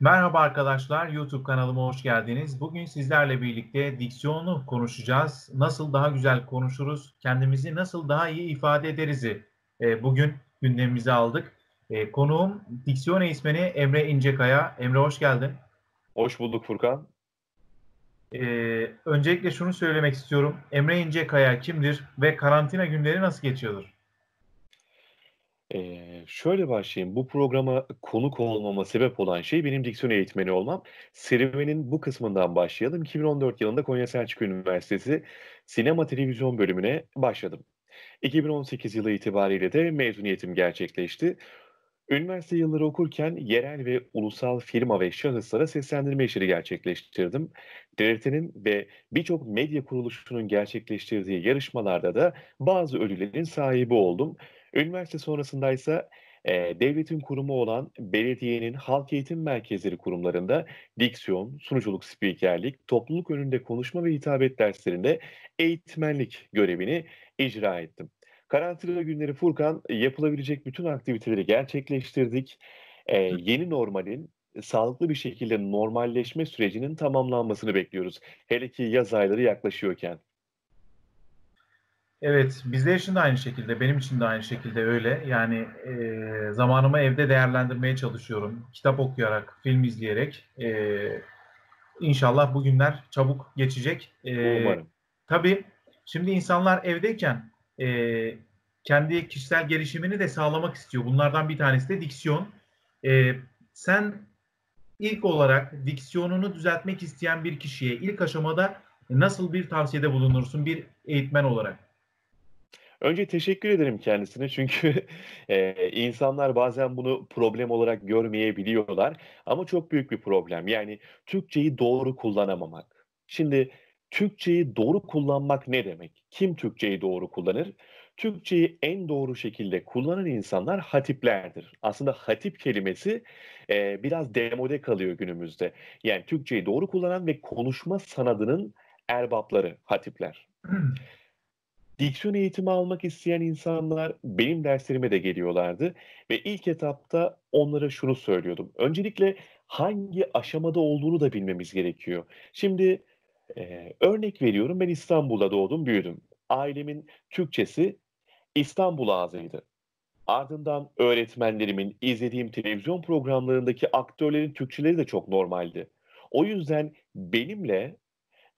Merhaba arkadaşlar, YouTube kanalıma hoş geldiniz. Bugün sizlerle birlikte diksiyonu konuşacağız. Nasıl daha güzel konuşuruz, kendimizi nasıl daha iyi ifade ederiz? e, bugün gündemimize aldık. E, konuğum diksiyon eğitmeni Emre İncekaya. Emre hoş geldin. Hoş bulduk Furkan. E, öncelikle şunu söylemek istiyorum. Emre İncekaya kimdir ve karantina günleri nasıl geçiyordur? Eee, şöyle başlayayım, bu programa konuk olmama sebep olan şey benim diksiyon eğitmeni olmam. Serüvenin bu kısmından başlayalım. 2014 yılında Konya Selçuk Üniversitesi Sinema Televizyon bölümüne başladım. 2018 yılı itibariyle de mezuniyetim gerçekleşti. Üniversite yılları okurken yerel ve ulusal firma ve şahıslara seslendirme işleri gerçekleştirdim. TRT'nin ve birçok medya kuruluşunun gerçekleştirdiği yarışmalarda da bazı ödüllerin sahibi oldum. Üniversite sonrasında ise e, devletin kurumu olan belediyenin halk eğitim merkezleri kurumlarında diksiyon, sunuculuk, spikerlik, topluluk önünde konuşma ve hitabet derslerinde eğitmenlik görevini icra ettim. Karantina günleri Furkan yapılabilecek bütün aktiviteleri gerçekleştirdik. E, yeni normalin sağlıklı bir şekilde normalleşme sürecinin tamamlanmasını bekliyoruz. Hele ki yaz ayları yaklaşıyorken. Evet, bizler için de aynı şekilde, benim için de aynı şekilde öyle. Yani e, zamanımı evde değerlendirmeye çalışıyorum. Kitap okuyarak, film izleyerek. E, inşallah bu günler çabuk geçecek. E, Umarım. Tabii şimdi insanlar evdeyken e, kendi kişisel gelişimini de sağlamak istiyor. Bunlardan bir tanesi de diksiyon. E, sen ilk olarak diksiyonunu düzeltmek isteyen bir kişiye ilk aşamada nasıl bir tavsiyede bulunursun bir eğitmen olarak? Önce teşekkür ederim kendisine çünkü e, insanlar bazen bunu problem olarak görmeyebiliyorlar ama çok büyük bir problem. Yani Türkçeyi doğru kullanamamak. Şimdi Türkçeyi doğru kullanmak ne demek? Kim Türkçeyi doğru kullanır? Türkçeyi en doğru şekilde kullanan insanlar hatiplerdir. Aslında hatip kelimesi e, biraz demode kalıyor günümüzde. Yani Türkçeyi doğru kullanan ve konuşma sanadının erbapları hatipler. Diksiyon eğitimi almak isteyen insanlar benim derslerime de geliyorlardı ve ilk etapta onlara şunu söylüyordum. Öncelikle hangi aşamada olduğunu da bilmemiz gerekiyor. Şimdi e, örnek veriyorum ben İstanbul'da doğdum büyüdüm. Ailemin Türkçesi İstanbul ağzıydı. Ardından öğretmenlerimin izlediğim televizyon programlarındaki aktörlerin Türkçeleri de çok normaldi. O yüzden benimle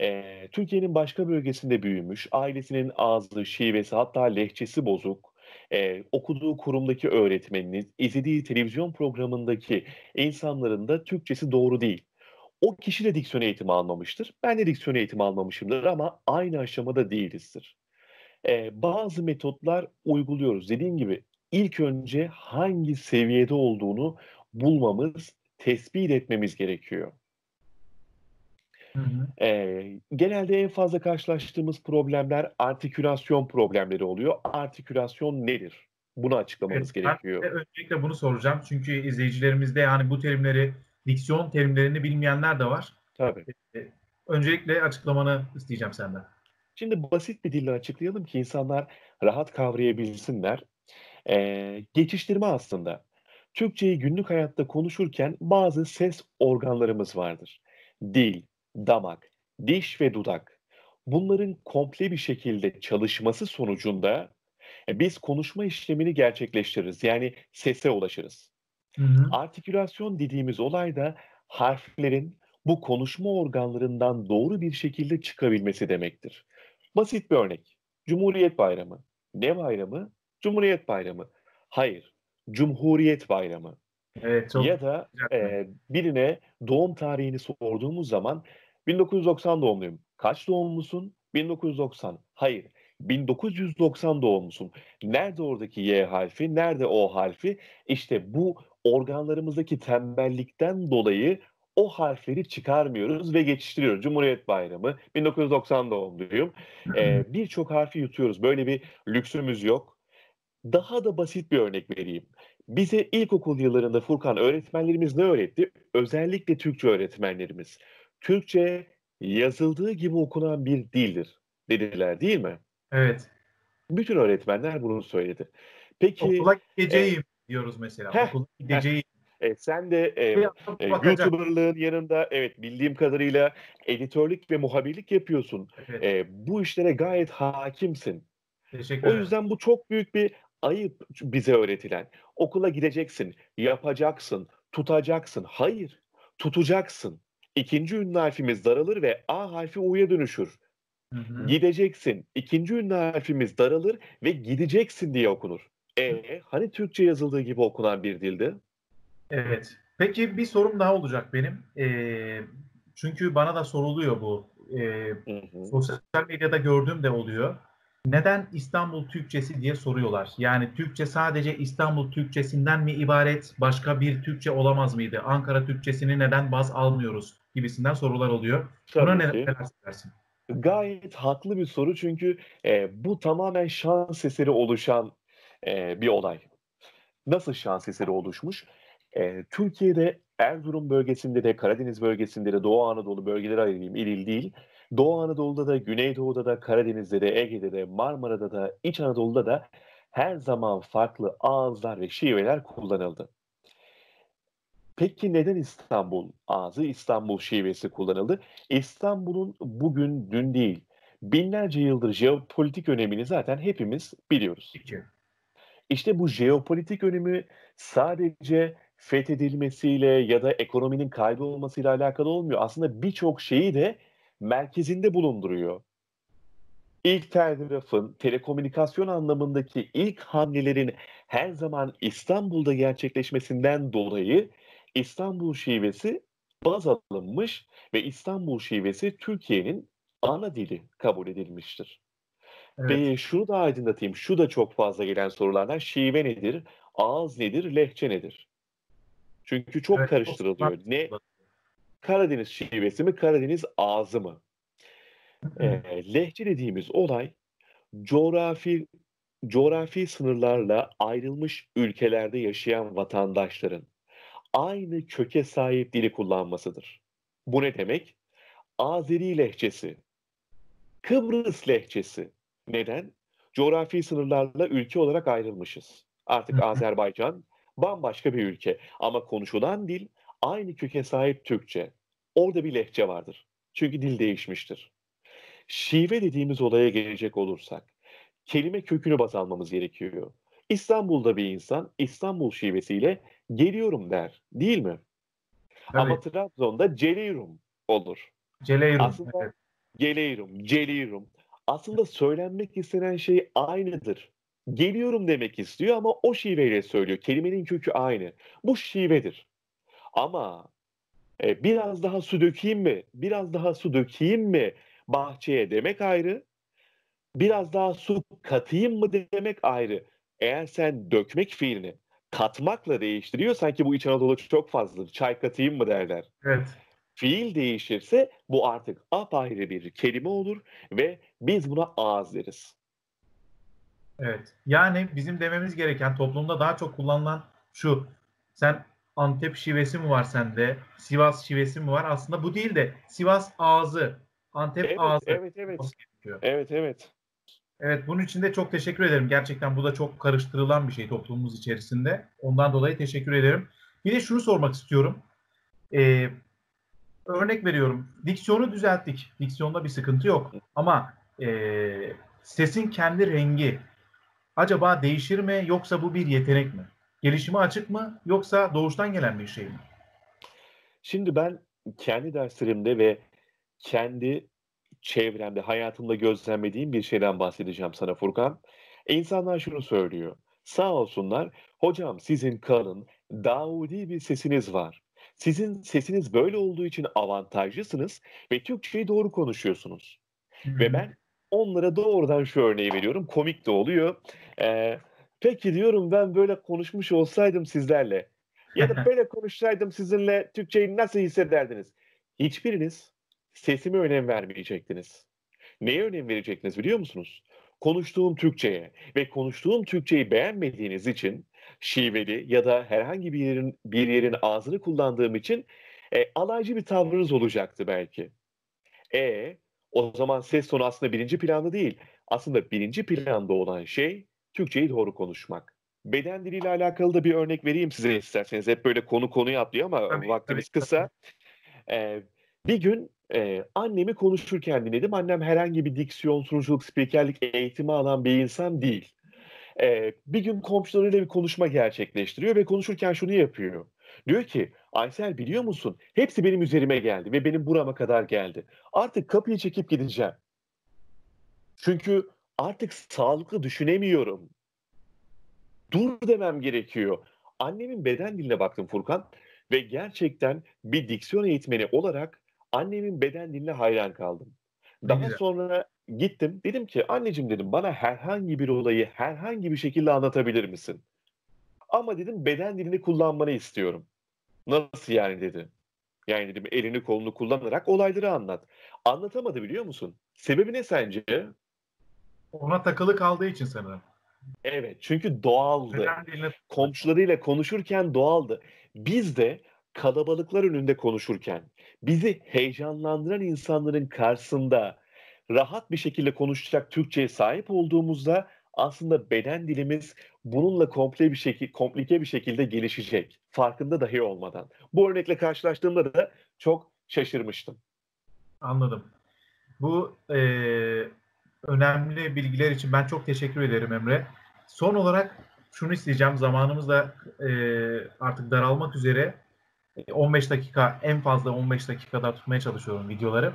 e, Türkiye'nin başka bölgesinde büyümüş, ailesinin ağzı, şivesi hatta lehçesi bozuk, e, okuduğu kurumdaki öğretmeniniz, izlediği televizyon programındaki insanların da Türkçesi doğru değil. O kişi de diksiyon eğitimi almamıştır. Ben de diksiyon eğitimi almamışımdır ama aynı aşamada değilizdir. E, bazı metotlar uyguluyoruz. Dediğim gibi ilk önce hangi seviyede olduğunu bulmamız, tespit etmemiz gerekiyor. E, genelde en fazla karşılaştığımız problemler artikülasyon problemleri oluyor. Artikülasyon nedir? Bunu açıklamamız evet, gerekiyor. öncelikle bunu soracağım. Çünkü izleyicilerimizde yani bu terimleri, diksiyon terimlerini bilmeyenler de var. Tabii. E, öncelikle açıklamanı isteyeceğim senden. Şimdi basit bir dille açıklayalım ki insanlar rahat kavrayabilsinler. E, geçiştirme aslında. Türkçeyi günlük hayatta konuşurken bazı ses organlarımız vardır. Dil, damak, diş ve dudak bunların komple bir şekilde çalışması sonucunda e, biz konuşma işlemini gerçekleştiririz. Yani sese ulaşırız. Hı hı. Artikülasyon dediğimiz olay da harflerin bu konuşma organlarından doğru bir şekilde çıkabilmesi demektir. Basit bir örnek. Cumhuriyet Bayramı. Ne bayramı? Cumhuriyet Bayramı. Hayır. Cumhuriyet Bayramı. Evet, çok ya da e, birine doğum tarihini sorduğumuz zaman 1990 doğumluyum. Kaç doğumlusun? 1990. Hayır. 1990 doğumlusun. Nerede oradaki Y harfi? Nerede O harfi? İşte bu organlarımızdaki tembellikten dolayı o harfleri çıkarmıyoruz ve geçiştiriyoruz. Cumhuriyet Bayramı, 1990 doğumluyum. Ee, Birçok harfi yutuyoruz. Böyle bir lüksümüz yok. Daha da basit bir örnek vereyim. Bize ilkokul yıllarında Furkan öğretmenlerimiz ne öğretti? Özellikle Türkçe öğretmenlerimiz. Türkçe yazıldığı gibi okunan bir dildir dediler değil mi? Evet. Bütün öğretmenler bunu söyledi. Peki okula e, gideceğim e, diyoruz mesela. Heh, okula gideceğim. E, sen de e, e, YouTuber'lığın yanında evet bildiğim kadarıyla editörlük ve muhabirlik yapıyorsun. Evet. E, bu işlere gayet hakimsin. Teşekkür o yüzden bu çok büyük bir ayıp bize öğretilen. Okula gideceksin, yapacaksın, tutacaksın. Hayır, tutacaksın. İkinci ünlü harfimiz daralır ve A harfi U'ya dönüşür. Hı hı. Gideceksin. İkinci ünlü harfimiz daralır ve gideceksin diye okunur. E hani Türkçe yazıldığı gibi okunan bir dildi? Evet. Peki bir sorum daha olacak benim. Ee, çünkü bana da soruluyor bu. Ee, Sosyal medyada gördüğüm de oluyor. Neden İstanbul Türkçesi diye soruyorlar. Yani Türkçe sadece İstanbul Türkçesinden mi ibaret? Başka bir Türkçe olamaz mıydı? Ankara Türkçesini neden baz almıyoruz? gibisinden sorular oluyor. Tabii Buna ne, neler söylersin? Gayet haklı bir soru çünkü e, bu tamamen şans eseri oluşan e, bir olay. Nasıl şans eseri oluşmuş? E, Türkiye'de Erzurum bölgesinde de Karadeniz bölgesinde de Doğu Anadolu bölgeleri ayırayım il il değil. Doğu Anadolu'da da Güneydoğu'da da Karadeniz'de de Ege'de de Marmara'da da İç Anadolu'da da her zaman farklı ağızlar ve şiveler kullanıldı. Peki neden İstanbul ağzı, İstanbul şivesi kullanıldı? İstanbul'un bugün dün değil, binlerce yıldır jeopolitik önemini zaten hepimiz biliyoruz. İşte bu jeopolitik önemi sadece fethedilmesiyle ya da ekonominin kaybolmasıyla alakalı olmuyor. Aslında birçok şeyi de merkezinde bulunduruyor. İlk telgrafın, telekomünikasyon anlamındaki ilk hamlelerin her zaman İstanbul'da gerçekleşmesinden dolayı İstanbul şivesi baz alınmış ve İstanbul şivesi Türkiye'nin ana dili kabul edilmiştir. Evet. Ve şunu da aydınlatayım. Şu da çok fazla gelen sorulardan. Şive nedir? Ağız nedir? Lehçe nedir? Çünkü çok evet, karıştırılıyor. Osman. Ne Karadeniz şivesi mi? Karadeniz ağzı mı? Evet. lehçe dediğimiz olay coğrafi coğrafi sınırlarla ayrılmış ülkelerde yaşayan vatandaşların aynı köke sahip dili kullanmasıdır. Bu ne demek? Azeri lehçesi, Kıbrıs lehçesi. Neden? Coğrafi sınırlarla ülke olarak ayrılmışız. Artık Azerbaycan bambaşka bir ülke ama konuşulan dil aynı köke sahip Türkçe. Orada bir lehçe vardır. Çünkü dil değişmiştir. Şive dediğimiz olaya gelecek olursak kelime kökünü baz almamız gerekiyor. İstanbul'da bir insan İstanbul şivesiyle geliyorum der değil mi? Tabii. Ama Trabzon'da Celirum olur. Celirum. Aslında evet. Geliyorum, Aslında söylenmek istenen şey aynıdır. Geliyorum demek istiyor ama o şiveyle söylüyor. Kelimenin kökü aynı. Bu şivedir. Ama e, biraz daha su dökeyim mi? Biraz daha su dökeyim mi bahçeye demek ayrı. Biraz daha su katayım mı demek ayrı. Eğer sen dökmek fiilini katmakla değiştiriyor. Sanki bu İç Anadolu çok fazla. Çay katayım mı derler. Evet. Fiil değişirse bu artık apayrı bir kelime olur ve biz buna ağız deriz. Evet. Yani bizim dememiz gereken toplumda daha çok kullanılan şu. Sen Antep şivesi mi var sende? Sivas şivesi mi var? Aslında bu değil de Sivas ağzı, Antep evet, ağzı. Evet evet. Evet evet. Evet bunun için de çok teşekkür ederim. Gerçekten bu da çok karıştırılan bir şey toplumumuz içerisinde. Ondan dolayı teşekkür ederim. Bir de şunu sormak istiyorum. Ee, örnek veriyorum. Diksiyonu düzelttik. Diksiyonda bir sıkıntı yok. Ama e, sesin kendi rengi acaba değişir mi yoksa bu bir yetenek mi? Gelişime açık mı yoksa doğuştan gelen bir şey mi? Şimdi ben kendi derslerimde ve kendi çevremde, hayatımda gözlemlediğim bir şeyden bahsedeceğim sana Furkan. İnsanlar şunu söylüyor. Sağ olsunlar, hocam sizin kalın, Davudi bir sesiniz var. Sizin sesiniz böyle olduğu için avantajlısınız ve Türkçeyi doğru konuşuyorsunuz. Hmm. Ve ben onlara doğrudan şu örneği veriyorum. Komik de oluyor. Ee, peki diyorum ben böyle konuşmuş olsaydım sizlerle ya da böyle konuşsaydım sizinle Türkçeyi nasıl hissederdiniz? Hiçbiriniz sesime önem vermeyecektiniz. Neye önem verecektiniz biliyor musunuz? Konuştuğum Türkçeye ve konuştuğum Türkçeyi beğenmediğiniz için şiveli ya da herhangi bir yerin, bir yerin ağzını kullandığım için e, alaycı bir tavrınız olacaktı belki. E o zaman ses tonu aslında birinci planda değil. Aslında birinci planda olan şey Türkçeyi doğru konuşmak. Beden diliyle alakalı da bir örnek vereyim size isterseniz. Hep böyle konu konuyu atlıyor ama tabii, vaktimiz tabii. kısa. Ee, bir gün ee, annemi konuşurken dinledim. Annem herhangi bir diksiyon, sunuculuk, spikerlik eğitimi alan bir insan değil. Ee, bir gün komşularıyla bir konuşma gerçekleştiriyor ve konuşurken şunu yapıyor. Diyor ki Aysel biliyor musun hepsi benim üzerime geldi ve benim burama kadar geldi. Artık kapıyı çekip gideceğim. Çünkü artık sağlıklı düşünemiyorum. Dur demem gerekiyor. Annemin beden diline baktım Furkan ve gerçekten bir diksiyon eğitmeni olarak annemin beden diline hayran kaldım. Daha sonra gittim dedim ki anneciğim dedim bana herhangi bir olayı herhangi bir şekilde anlatabilir misin? Ama dedim beden dilini kullanmanı istiyorum. Nasıl yani dedi. Yani dedim elini kolunu kullanarak olayları anlat. Anlatamadı biliyor musun? Sebebi ne sence? Ona takılı kaldığı için sanırım. Evet çünkü doğaldı. Komşularıyla konuşurken doğaldı. Biz de kalabalıklar önünde konuşurken bizi heyecanlandıran insanların karşısında rahat bir şekilde konuşacak Türkçe'ye sahip olduğumuzda aslında beden dilimiz bununla komple bir şekilde komplike bir şekilde gelişecek. Farkında dahi olmadan. Bu örnekle karşılaştığımda da çok şaşırmıştım. Anladım. Bu e, önemli bilgiler için ben çok teşekkür ederim Emre. Son olarak şunu isteyeceğim. Zamanımız da e, artık daralmak üzere. 15 dakika en fazla 15 dakikada tutmaya çalışıyorum videoları.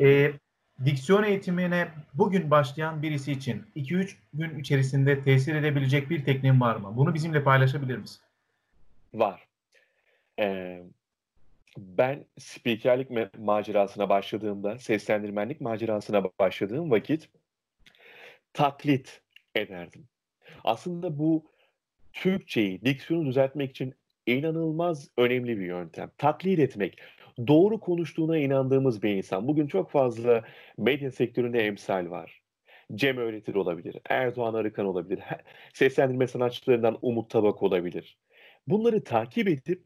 E, diksiyon eğitimine bugün başlayan birisi için 2-3 gün içerisinde tesir edebilecek bir tekniğin var mı? Bunu bizimle paylaşabilir misin? Var. Ee, ben spikerlik macerasına başladığımda, seslendirmenlik macerasına başladığım vakit taklit ederdim. Aslında bu Türkçeyi, diksiyonu düzeltmek için inanılmaz önemli bir yöntem. Taklit etmek. Doğru konuştuğuna inandığımız bir insan. Bugün çok fazla medya sektöründe emsal var. Cem Öğretir olabilir, Erdoğan Arıkan olabilir, seslendirme sanatçılarından Umut Tabak olabilir. Bunları takip edip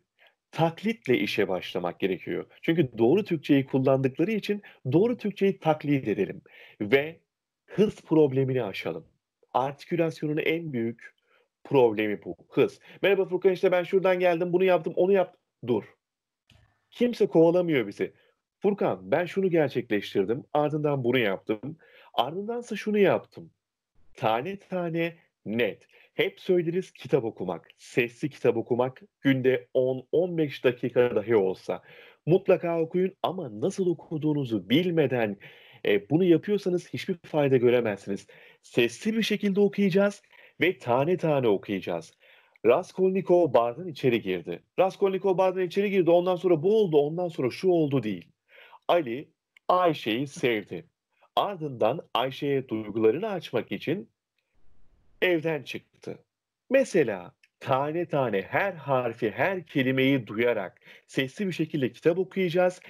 taklitle işe başlamak gerekiyor. Çünkü doğru Türkçeyi kullandıkları için doğru Türkçeyi taklit edelim ve hız problemini aşalım. Artikülasyonun en büyük problemi bu. Hız. Merhaba Furkan işte ben şuradan geldim bunu yaptım onu yap. Dur. Kimse kovalamıyor bizi. Furkan ben şunu gerçekleştirdim ardından bunu yaptım. Ardındansa şunu yaptım. Tane tane net. Hep söyleriz kitap okumak, sesli kitap okumak günde 10-15 dakika dahi olsa. Mutlaka okuyun ama nasıl okuduğunuzu bilmeden e, bunu yapıyorsanız hiçbir fayda göremezsiniz. Sesli bir şekilde okuyacağız ve tane tane okuyacağız. Raskolnikov bardan içeri girdi. Raskolnikov bardan içeri girdi. Ondan sonra bu oldu, ondan sonra şu oldu değil. Ali Ayşe'yi sevdi. Ardından Ayşe'ye duygularını açmak için evden çıktı. Mesela tane tane her harfi, her kelimeyi duyarak sesli bir şekilde kitap okuyacağız.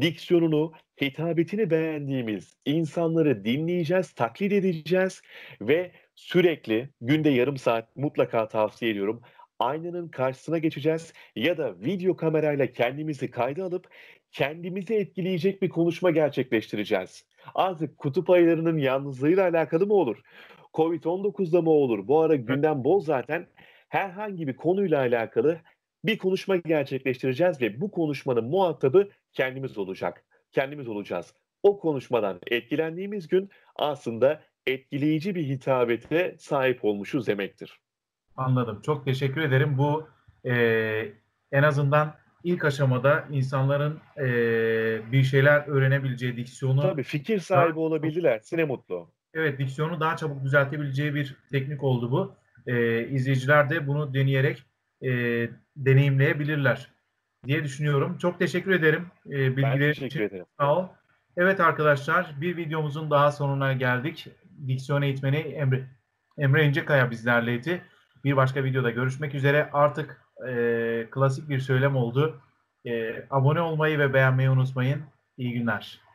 Diksiyonunu, hitabetini beğendiğimiz insanları dinleyeceğiz, taklit edeceğiz ve Sürekli günde yarım saat mutlaka tavsiye ediyorum. Aynanın karşısına geçeceğiz ya da video kamerayla kendimizi kayda alıp kendimizi etkileyecek bir konuşma gerçekleştireceğiz. Artık kutup ayılarının yalnızlığıyla alakalı mı olur? Covid-19'da mı olur? Bu ara gündem bol zaten. Herhangi bir konuyla alakalı bir konuşma gerçekleştireceğiz ve bu konuşmanın muhatabı kendimiz olacak. Kendimiz olacağız. O konuşmadan etkilendiğimiz gün aslında etkileyici bir hitabete sahip olmuşuz demektir. Anladım. Çok teşekkür ederim. Bu e, en azından ilk aşamada insanların e, bir şeyler öğrenebileceği diksiyonu... Tabii fikir sahibi daha, olabilirler. Sine mutlu. Evet, diksiyonu daha çabuk düzeltebileceği bir teknik oldu bu. E, izleyiciler de bunu deneyerek e, deneyimleyebilirler diye düşünüyorum. Çok teşekkür ederim. E, bilgiler ben teşekkür için. ederim. Sağ ol. Evet arkadaşlar bir videomuzun daha sonuna geldik diksiyon eğitmeni Emre, Emre İncekaya bizlerleydi. Bir başka videoda görüşmek üzere. Artık e, klasik bir söylem oldu. E, abone olmayı ve beğenmeyi unutmayın. İyi günler.